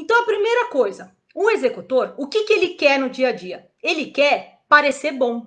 Então, a primeira coisa, o executor, o que, que ele quer no dia a dia? Ele quer parecer bom.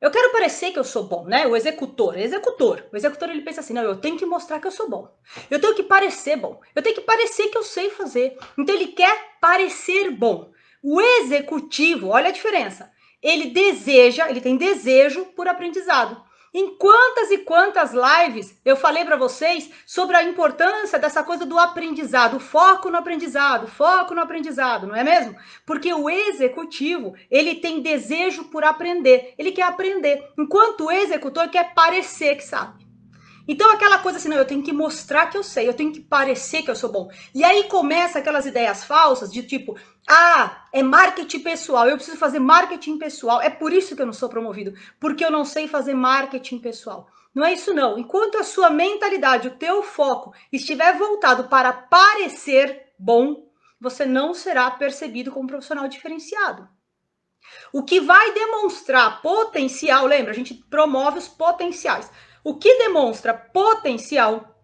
Eu quero parecer que eu sou bom, né? O executor, executor. O executor ele pensa assim: não, eu tenho que mostrar que eu sou bom. Eu tenho que parecer bom. Eu tenho que parecer que eu sei fazer. Então ele quer parecer bom. O executivo, olha a diferença. Ele deseja, ele tem desejo por aprendizado. Em quantas e quantas lives eu falei para vocês sobre a importância dessa coisa do aprendizado, foco no aprendizado, foco no aprendizado, não é mesmo? Porque o executivo, ele tem desejo por aprender, ele quer aprender, enquanto o executor quer parecer que sabe. Então aquela coisa assim, não, eu tenho que mostrar que eu sei, eu tenho que parecer que eu sou bom. E aí começa aquelas ideias falsas de tipo, ah, é marketing pessoal, eu preciso fazer marketing pessoal, é por isso que eu não sou promovido, porque eu não sei fazer marketing pessoal. Não é isso não. Enquanto a sua mentalidade, o teu foco estiver voltado para parecer bom, você não será percebido como profissional diferenciado. O que vai demonstrar potencial, lembra? A gente promove os potenciais o que demonstra potencial,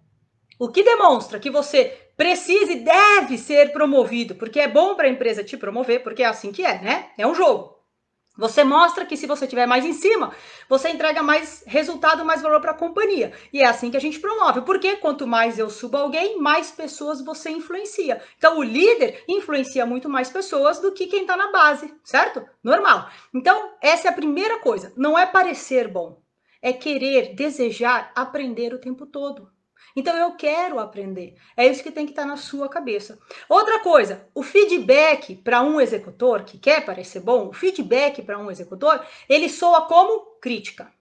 o que demonstra que você precisa e deve ser promovido, porque é bom para a empresa te promover, porque é assim que é, né? É um jogo. Você mostra que se você tiver mais em cima, você entrega mais resultado, mais valor para a companhia. E é assim que a gente promove. Porque quanto mais eu subo alguém, mais pessoas você influencia. Então o líder influencia muito mais pessoas do que quem está na base, certo? Normal. Então essa é a primeira coisa. Não é parecer bom é querer, desejar aprender o tempo todo. Então eu quero aprender. É isso que tem que estar tá na sua cabeça. Outra coisa, o feedback para um executor que quer parecer bom, o feedback para um executor, ele soa como crítica.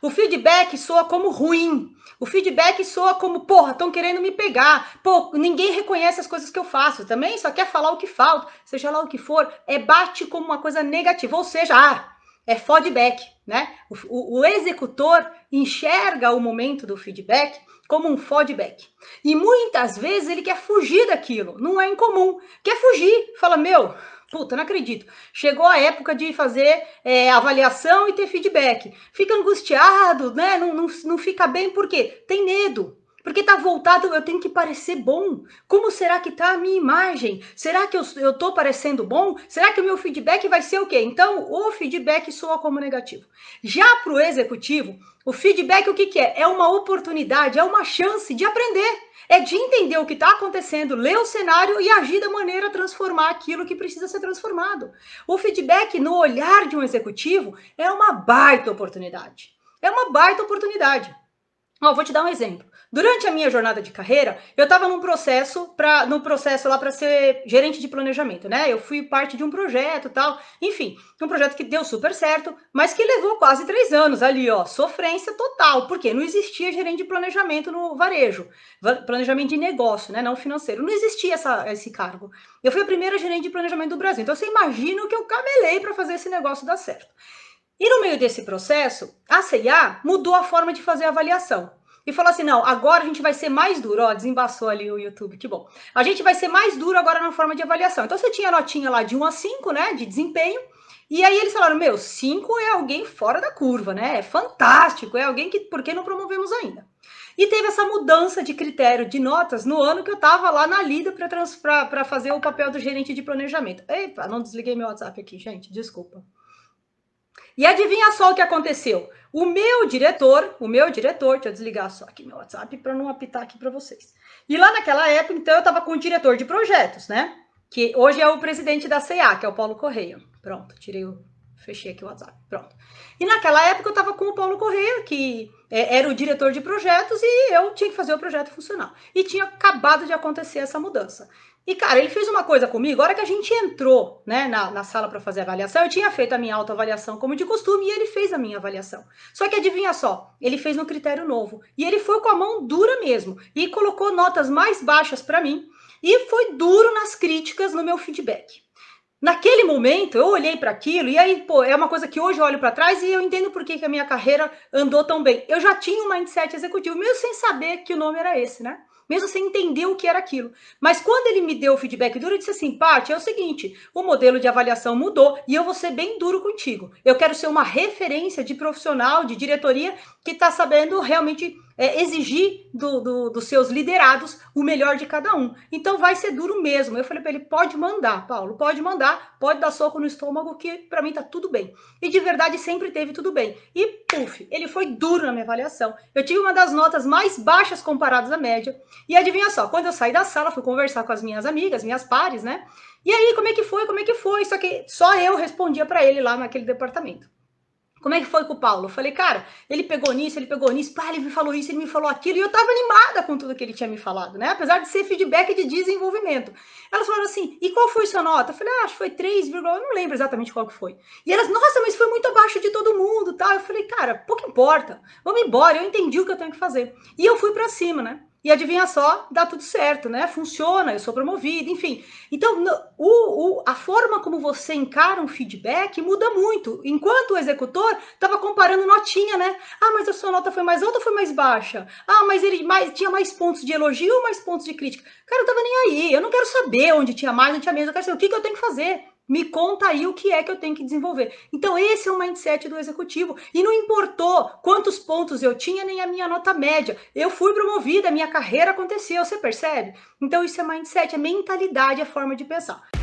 O feedback soa como ruim. O feedback soa como, porra, estão querendo me pegar. Pô, ninguém reconhece as coisas que eu faço. Também só quer falar o que falta, seja lá o que for. É bate como uma coisa negativa. Ou seja, ah, é feedback, né? O, o, o, executor enxerga o momento do feedback como um feedback. E muitas vezes ele quer fugir daquilo, não é incomum. Quer fugir, fala, meu, puta, não acredito. Chegou a época de fazer é, avaliação e ter feedback. Fica angustiado, né? Não, não, não fica bem porque tem medo, porque tá voltado, eu tenho que parecer bom. Como será que tá a minha imagem? Será que eu, eu tô parecendo bom? Será que o meu feedback vai ser o quê? Então, o feedback soa como negativo. Já pro executivo, o feedback o que, que é? É uma oportunidade, é uma chance de aprender. É de entender o que está acontecendo, ler o cenário e agir da maneira a transformar aquilo que precisa ser transformado. O feedback no olhar de um executivo é uma baita oportunidade. É uma baita oportunidade vou te dar um exemplo. Durante a minha jornada de carreira, eu estava num processo para no processo lá para ser gerente de planejamento, né? Eu fui parte de um projeto, tal, enfim, um projeto que deu super certo, mas que levou quase três anos ali, ó, sofrência total, porque não existia gerente de planejamento no varejo, planejamento de negócio, né? Não financeiro, não existia essa, esse cargo. Eu fui a primeira gerente de planejamento do Brasil, então você imagina o que eu camelei para fazer esse negócio dar certo. E no meio desse processo, a CIA mudou a forma de fazer a avaliação. E falou assim: não, agora a gente vai ser mais duro. Ó, desembaçou ali o YouTube, que bom. A gente vai ser mais duro agora na forma de avaliação. Então você tinha notinha lá de 1 a 5, né, de desempenho. E aí eles falaram: meu, 5 é alguém fora da curva, né? É fantástico, é alguém que por que não promovemos ainda? E teve essa mudança de critério de notas no ano que eu estava lá na lida para fazer o papel do gerente de planejamento. Epa, não desliguei meu WhatsApp aqui, gente, desculpa. E adivinha só o que aconteceu? O meu diretor, o meu diretor, deixa eu desligar só aqui meu WhatsApp para não apitar aqui para vocês. E lá naquela época, então, eu estava com o diretor de projetos, né? Que hoje é o presidente da CA, que é o Paulo Correia. Pronto, tirei o. Fechei aqui o WhatsApp. Pronto. E naquela época eu estava com o Paulo Correia, que é, era o diretor de projetos, e eu tinha que fazer o projeto funcional. E tinha acabado de acontecer essa mudança. E, cara, ele fez uma coisa comigo. A hora que a gente entrou né, na, na sala para fazer a avaliação, eu tinha feito a minha autoavaliação como de costume e ele fez a minha avaliação. Só que adivinha só, ele fez no critério novo. E ele foi com a mão dura mesmo e colocou notas mais baixas para mim e foi duro nas críticas no meu feedback. Naquele momento, eu olhei para aquilo e aí, pô, é uma coisa que hoje eu olho para trás e eu entendo por que, que a minha carreira andou tão bem. Eu já tinha um mindset executivo, mesmo sem saber que o nome era esse, né? mesmo sem entender o que era aquilo. Mas quando ele me deu o feedback duro, eu disse assim: Paty, é o seguinte, o modelo de avaliação mudou e eu vou ser bem duro contigo. Eu quero ser uma referência de profissional, de diretoria, que está sabendo realmente é, exigir do, do, dos seus liderados o melhor de cada um. Então vai ser duro mesmo. Eu falei para ele: pode mandar, Paulo, pode mandar, pode dar soco no estômago, que para mim tá tudo bem. E de verdade sempre teve tudo bem. E puf, ele foi duro na minha avaliação. Eu tive uma das notas mais baixas comparadas à média. E adivinha só, quando eu saí da sala, fui conversar com as minhas amigas, minhas pares, né? E aí, como é que foi? Como é que foi? Só que só eu respondia para ele lá naquele departamento. Como é que foi com o Paulo? Eu falei, cara, ele pegou nisso, ele pegou nisso, pá, ele me falou isso, ele me falou aquilo, e eu tava animada com tudo que ele tinha me falado, né? Apesar de ser feedback de desenvolvimento. Elas falaram assim, e qual foi sua nota? Eu falei, ah, acho que foi 3, eu não lembro exatamente qual que foi. E elas, nossa, mas foi muito abaixo de todo mundo, tá? Eu falei, cara, pouco importa, vamos embora, eu entendi o que eu tenho que fazer. E eu fui para cima, né? E adivinha só, dá tudo certo, né? Funciona, eu sou promovido enfim. Então, o, o, a forma como você encara um feedback muda muito. Enquanto o executor estava comparando notinha, né? Ah, mas a sua nota foi mais alta ou foi mais baixa? Ah, mas ele mais, tinha mais pontos de elogio ou mais pontos de crítica? Cara, eu tava nem aí. Eu não quero saber onde tinha mais, onde tinha menos. Eu quero saber o que, que eu tenho que fazer. Me conta aí o que é que eu tenho que desenvolver. Então, esse é o mindset do executivo. E não importou quantos pontos eu tinha, nem a minha nota média. Eu fui promovida, minha carreira aconteceu, você percebe? Então, isso é mindset, é mentalidade, é forma de pensar.